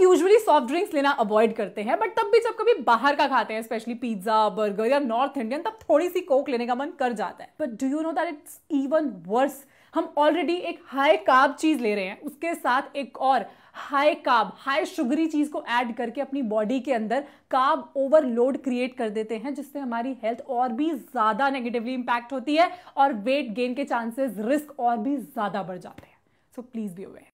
usually soft drinks लेना avoid करते हैं बट तब भी जब कभी बाहर का खाते हैं स्पेशली पिज्जा बर्गर या नॉर्थ इंडियन तब थोड़ी सी कोक लेने का मन कर जाता है but do you know that it's even worse हम ऑलरेडी एक हाई काब चीज ले रहे हैं उसके साथ एक और हाई काब हाई शुगरी चीज को ऐड करके अपनी बॉडी के अंदर काब ओवरलोड क्रिएट कर देते हैं जिससे हमारी हेल्थ और भी ज्यादा नेगेटिवली इंपैक्ट होती है और वेट गेन के चांसेस रिस्क और भी ज्यादा बढ़ जाते हैं सो प्लीज बी अवेयर